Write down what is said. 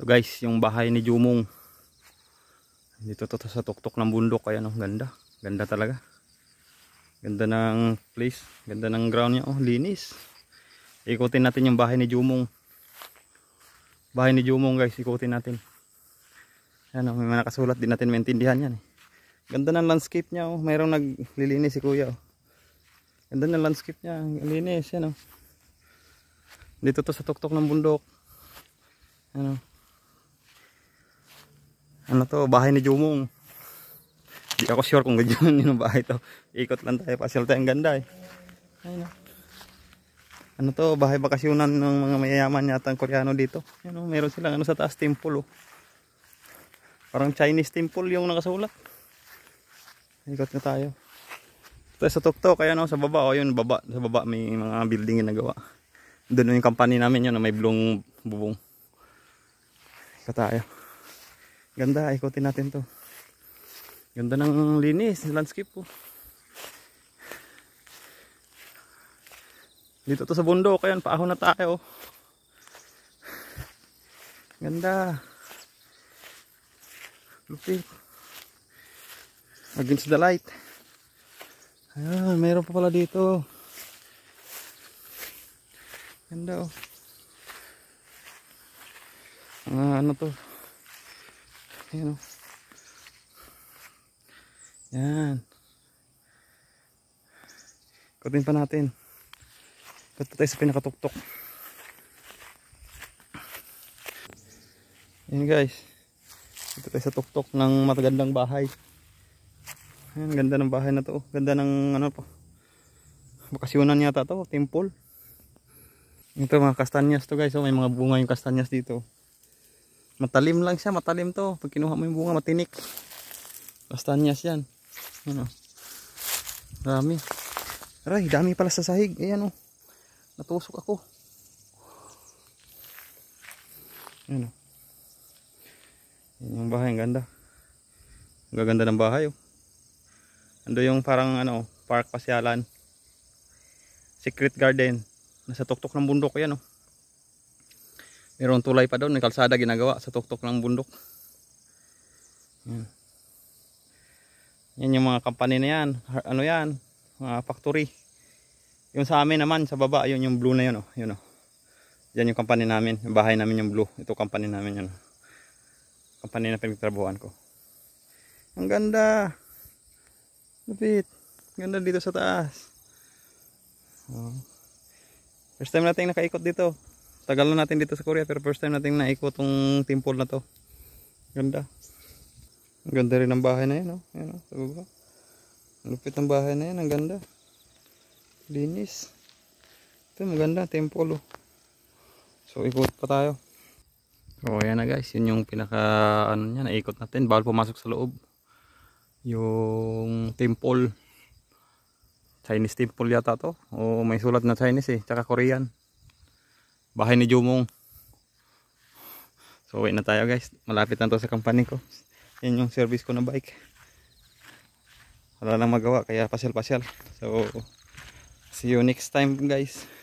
Ito guys, yung bahay ni Jumong. Dito to, to sa tuktok ng bundok. Ayan oh, ganda. Ganda talaga. Ganda ng place. Ganda ng ground niya. Oh, linis. Ikutin natin yung bahay ni Jumong. Bahay ni Jumong guys, ikutin natin. Ayan oh, may mga nakasulat. din natin maintindihan yan eh. Ganda ng landscape niya oh. Mayroong naglilinis si kuya oh. Ganda ng landscape niya. Linis. Yan oh. Dito to sa tuktok ng bundok. Ano? ano to bahay ni Jumong di ako sure kung ganyan yung bahay to ikot lang tayo pasyal tayo ang ganda eh ayun oh. ano to bahay bakasyonan ng mga mayayaman yata ang koreano dito ayun o oh, meron silang ano sa taas temple oh. parang Chinese temple yung nakasulat ikot na tayo tayo sa tuktok kaya no oh, sa baba oh, yun baba sa baba may mga building na nagawa doon yung company namin yun may blong bubong ikot tayo Ganda, ikutin natin to. Ganda ng linis, landscape po. Oh. Dito to sa bundok, ayan, paahon na tayo. Ganda. Lupit. Against the light. Ayan, mayroon pa pala dito. Ganda oh. Ah, ano to? Ayan o. Oh. Yan. Kutin pa natin. Ikot pa tayo sa pinakatuktok. Ayan guys. Ito tayo sa tuktok ng matagandang bahay. Ayan, ganda ng bahay na to. Oh. Ganda ng ano po. Bakasyonan yata to. Oh, temple. Ito mga kastanyas to guys. So, may mga bunga yung kastanyas dito. Matalim lang siya, matalim to. Pag kinuha mo yung bunga, matinik. Kastanyas yan. Ano? Dami. Aray, dami pala sa sahig. Ayan o. Oh. Natusok ako. Ayan o. Oh. Ayan yung bahay, ang ganda. Ang gaganda ng bahay o. Oh. Ando yung parang ano, park pasyalan. Secret garden. Nasa tuktok ng bundok ayan o. Mayroong tulay pa doon, may kalsada ginagawa sa tuktok ng bundok. Yan. Yan yung mga company na yan. Ano yan? Mga factory. Yung sa amin naman, sa baba, yun yung blue na yun. Oh. Yun, oh. Yan yung company namin. Yung bahay namin yung blue. Ito company namin yun. Oh. Company na pinagtrabuhan ko. Ang ganda. Lupit. Ganda dito sa taas. Oh. First time natin nakaikot dito tagal na natin dito sa Korea pero first time natin naiko tong temple na to ganda ang ganda rin ang bahay na yun oh. Ayan, oh, sa baba lupit ang bahay na yun ang ganda linis ito maganda temple oh. so ikot pa tayo so oh, ayan na guys yun yung pinaka ano niya naikot natin bawal pumasok sa loob yung temple Chinese temple yata to o oh, may sulat na Chinese eh tsaka Korean bahay ni Jumong so wait na tayo guys malapit na to sa company ko yan yung service ko na bike wala lang magawa kaya pasyal pasyal so see you next time guys